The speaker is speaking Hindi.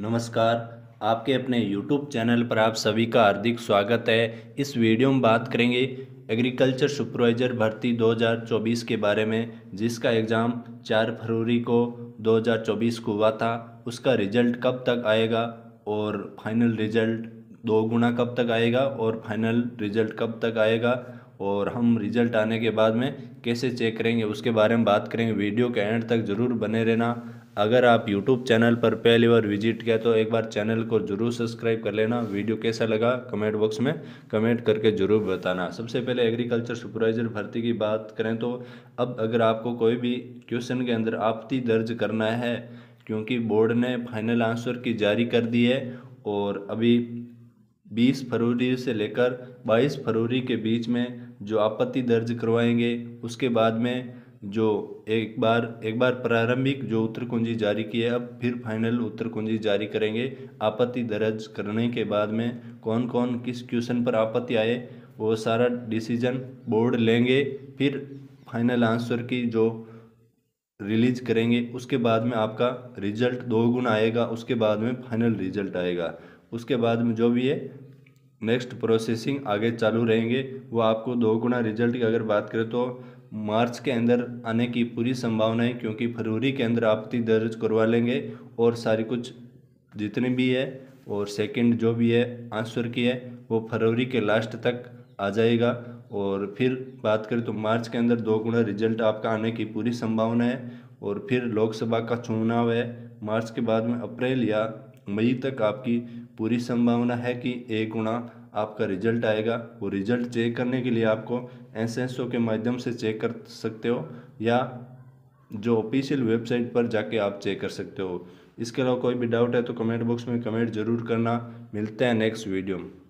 नमस्कार आपके अपने YouTube चैनल पर आप सभी का हार्दिक स्वागत है इस वीडियो में बात करेंगे एग्रीकल्चर सुपरवाइज़र भर्ती 2024 के बारे में जिसका एग्ज़ाम 4 फरवरी को 2024 को हुआ था उसका रिजल्ट कब तक आएगा और फाइनल रिजल्ट दो गुना कब तक आएगा और फाइनल रिजल्ट कब तक आएगा और हम रिजल्ट आने के बाद में कैसे चेक करेंगे उसके बारे में बात करेंगे वीडियो के एंड तक ज़रूर बने रहना अगर आप यूट्यूब चैनल पर पहली बार विजिट किया तो एक बार चैनल को जरूर सब्सक्राइब कर लेना वीडियो कैसा लगा कमेंट बॉक्स में कमेंट करके जरूर बताना सबसे पहले एग्रीकल्चर सुपरवाइजर भर्ती की बात करें तो अब अगर आपको कोई भी क्वेश्चन के अंदर आपत्ति दर्ज करना है क्योंकि बोर्ड ने फाइनल आंसर की जारी कर दी है और अभी बीस फरवरी से लेकर बाईस फरवरी के बीच में जो आपत्ति दर्ज करवाएंगे उसके बाद में जो एक बार एक बार प्रारंभिक जो उत्तर कुंजी जारी की है अब फिर फाइनल उत्तर कुंजी जारी करेंगे आपत्ति दर्ज करने के बाद में कौन कौन किस क्वेश्चन पर आपत्ति आए वो सारा डिसीजन बोर्ड लेंगे फिर फाइनल आंसर की जो रिलीज करेंगे उसके बाद में आपका रिजल्ट दो गुना आएगा उसके बाद में फाइनल रिजल्ट आएगा उसके बाद में जो भी है नेक्स्ट प्रोसेसिंग आगे चालू रहेंगे वो आपको दो गुना रिजल्ट की अगर बात करें तो मार्च के अंदर आने की पूरी संभावना है क्योंकि फरवरी के अंदर आपत्ति दर्ज करवा लेंगे और सारी कुछ जितनी भी है और सेकंड जो भी है आंसर की है वो फरवरी के लास्ट तक आ जाएगा और फिर बात करें तो मार्च के अंदर दो गुणा रिजल्ट आपका आने की पूरी संभावना है और फिर लोकसभा का चुनाव है मार्च के बाद में अप्रैल या मई तक आपकी पूरी संभावना है कि एक गुणा आपका रिजल्ट आएगा वो रिजल्ट चेक करने के लिए आपको एस एस ओ के माध्यम से चेक कर सकते हो या जो ऑफिशियल वेबसाइट पर जाके आप चेक कर सकते हो इसके अलावा कोई भी डाउट है तो कमेंट बॉक्स में कमेंट जरूर करना मिलते हैं नेक्स्ट वीडियो में